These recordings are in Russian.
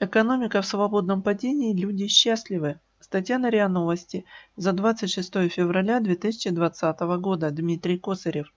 Экономика в свободном падении, люди счастливы. Статья на РИА Новости за 26 февраля 2020 года. Дмитрий Косарев.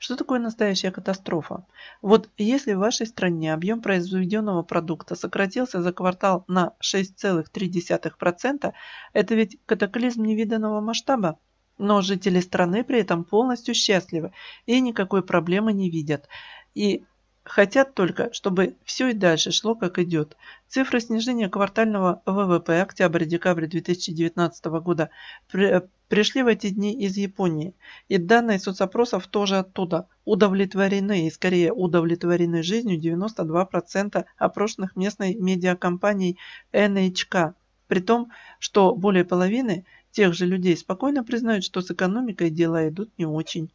Что такое настоящая катастрофа? Вот если в вашей стране объем произведенного продукта сократился за квартал на 6,3%, это ведь катаклизм невиданного масштаба. Но жители страны при этом полностью счастливы и никакой проблемы не видят. И Хотят только, чтобы все и дальше шло как идет. Цифры снижения квартального ВВП октябрь-декабрь 2019 года э, пришли в эти дни из Японии. И данные соцопросов тоже оттуда. Удовлетворены и скорее удовлетворены жизнью 92% опрошенных местной медиакомпанией NHK, При том, что более половины тех же людей спокойно признают, что с экономикой дела идут не очень.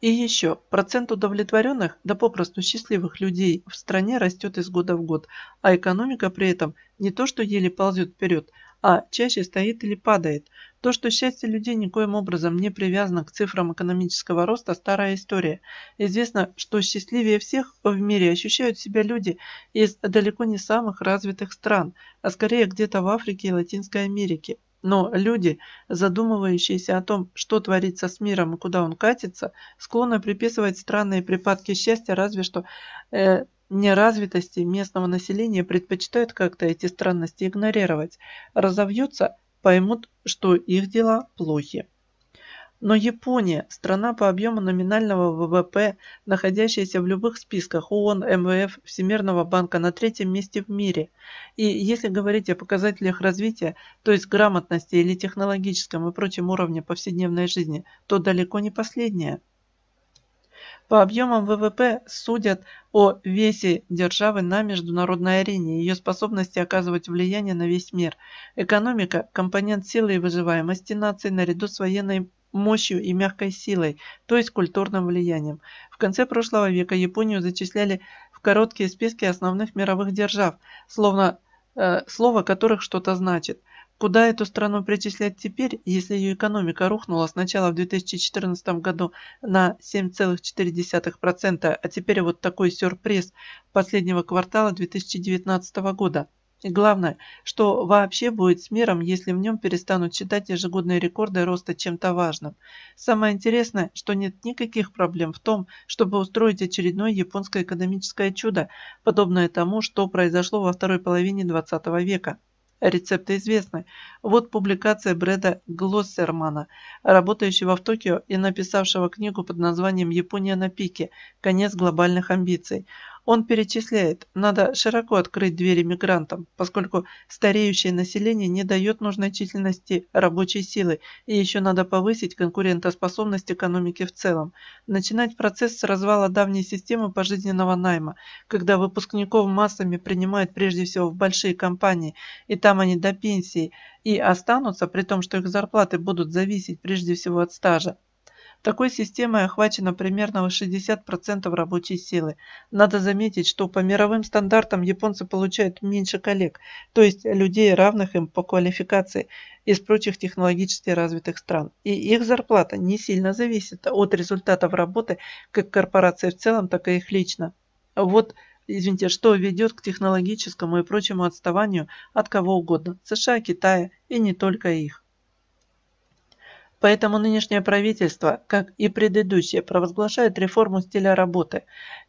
И еще, процент удовлетворенных, да попросту счастливых людей в стране растет из года в год, а экономика при этом не то, что еле ползет вперед, а чаще стоит или падает. То, что счастье людей никоим образом не привязано к цифрам экономического роста – старая история. Известно, что счастливее всех в мире ощущают себя люди из далеко не самых развитых стран, а скорее где-то в Африке и Латинской Америке. Но люди, задумывающиеся о том, что творится с миром и куда он катится, склонны приписывать странные припадки счастья разве что э, неразвитости местного населения предпочитают как-то эти странности игнорировать, разовьются, поймут, что их дела плохи. Но Япония – страна по объему номинального ВВП, находящаяся в любых списках ООН, МВФ, эм Всемирного банка на третьем месте в мире. И если говорить о показателях развития, то есть грамотности или технологическом и прочем уровне повседневной жизни, то далеко не последняя. По объемам ВВП судят о весе державы на международной арене, ее способности оказывать влияние на весь мир. Экономика – компонент силы и выживаемости нации наряду с военной мощью и мягкой силой, то есть культурным влиянием. В конце прошлого века Японию зачисляли в короткие списки основных мировых держав, словно э, слово которых что-то значит. Куда эту страну причислять теперь, если ее экономика рухнула сначала в 2014 году на 7,4%, а теперь вот такой сюрприз последнего квартала 2019 года – и главное, что вообще будет с миром, если в нем перестанут считать ежегодные рекорды роста чем-то важным. Самое интересное, что нет никаких проблем в том, чтобы устроить очередное японское экономическое чудо, подобное тому, что произошло во второй половине 20 века. Рецепты известны. Вот публикация Брэда Глоссермана, работающего в Токио и написавшего книгу под названием «Япония на пике. Конец глобальных амбиций». Он перечисляет, надо широко открыть двери мигрантам, поскольку стареющее население не дает нужной численности рабочей силы, и еще надо повысить конкурентоспособность экономики в целом. Начинать процесс с развала давней системы пожизненного найма, когда выпускников массами принимают прежде всего в большие компании, и там они до пенсии, и останутся, при том, что их зарплаты будут зависеть прежде всего от стажа. Такой системой охвачено примерно 60% рабочей силы. Надо заметить, что по мировым стандартам японцы получают меньше коллег, то есть людей, равных им по квалификации из прочих технологически развитых стран. И их зарплата не сильно зависит от результатов работы как корпорации в целом, так и их лично. Вот извините, что ведет к технологическому и прочему отставанию от кого угодно – США, Китая и не только их. Поэтому нынешнее правительство, как и предыдущее, провозглашает реформу стиля работы.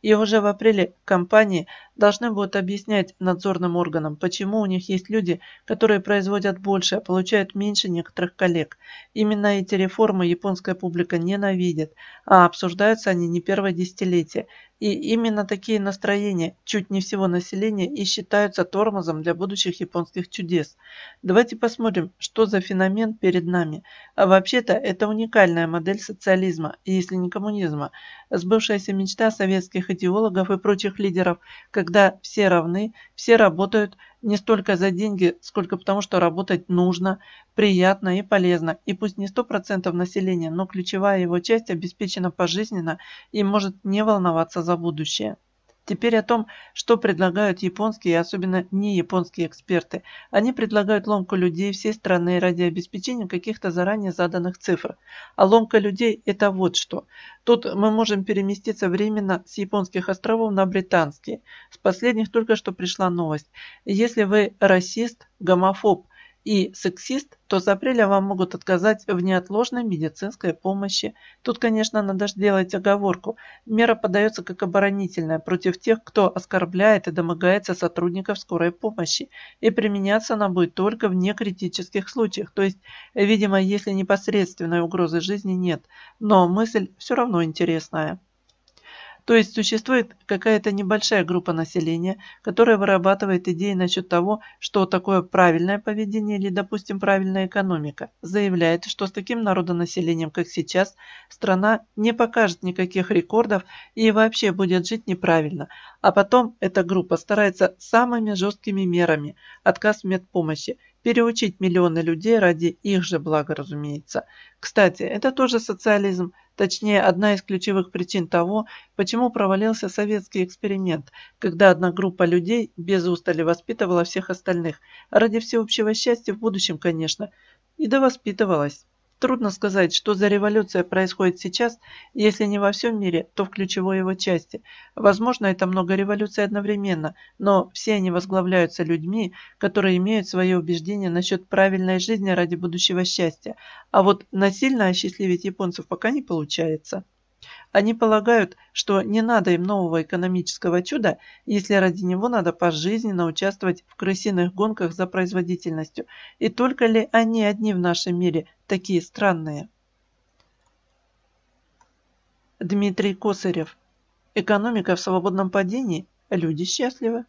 И уже в апреле компании должны будут объяснять надзорным органам, почему у них есть люди, которые производят больше, а получают меньше некоторых коллег. Именно эти реформы японская публика ненавидит, а обсуждаются они не первое десятилетие. И именно такие настроения чуть не всего населения и считаются тормозом для будущих японских чудес. Давайте посмотрим, что за феномен перед нами. А вообще-то это уникальная модель социализма, если не коммунизма сбывшаяся мечта советских идеологов и прочих лидеров, когда все равны, все работают не столько за деньги, сколько потому, что работать нужно, приятно и полезно. И пусть не сто процентов населения, но ключевая его часть обеспечена пожизненно и может не волноваться за будущее. Теперь о том, что предлагают японские и особенно не японские эксперты. Они предлагают ломку людей всей страны ради обеспечения каких-то заранее заданных цифр. А ломка людей – это вот что. Тут мы можем переместиться временно с японских островов на британские. С последних только что пришла новость. Если вы расист, гомофоб – и сексист, то с апреля вам могут отказать в неотложной медицинской помощи. Тут, конечно, надо сделать оговорку. Мера подается как оборонительная против тех, кто оскорбляет и домогается сотрудников скорой помощи. И применяться она будет только в некритических случаях. То есть, видимо, если непосредственной угрозы жизни нет. Но мысль все равно интересная. То есть существует какая-то небольшая группа населения, которая вырабатывает идеи насчет того, что такое правильное поведение или, допустим, правильная экономика. Заявляет, что с таким народонаселением, как сейчас, страна не покажет никаких рекордов и вообще будет жить неправильно. А потом эта группа старается самыми жесткими мерами – отказ в медпомощи – переучить миллионы людей ради их же блага, разумеется. Кстати, это тоже социализм, точнее одна из ключевых причин того, почему провалился советский эксперимент, когда одна группа людей без устали воспитывала всех остальных, ради всеобщего счастья в будущем, конечно, и довоспитывалась. Трудно сказать, что за революция происходит сейчас, если не во всем мире, то в ключевой его части. Возможно, это много революций одновременно, но все они возглавляются людьми, которые имеют свои убеждения насчет правильной жизни ради будущего счастья. А вот насильно осчастливить японцев пока не получается. Они полагают, что не надо им нового экономического чуда, если ради него надо пожизненно участвовать в крысиных гонках за производительностью. И только ли они одни в нашем мире такие странные? Дмитрий Косарев. Экономика в свободном падении. Люди счастливы.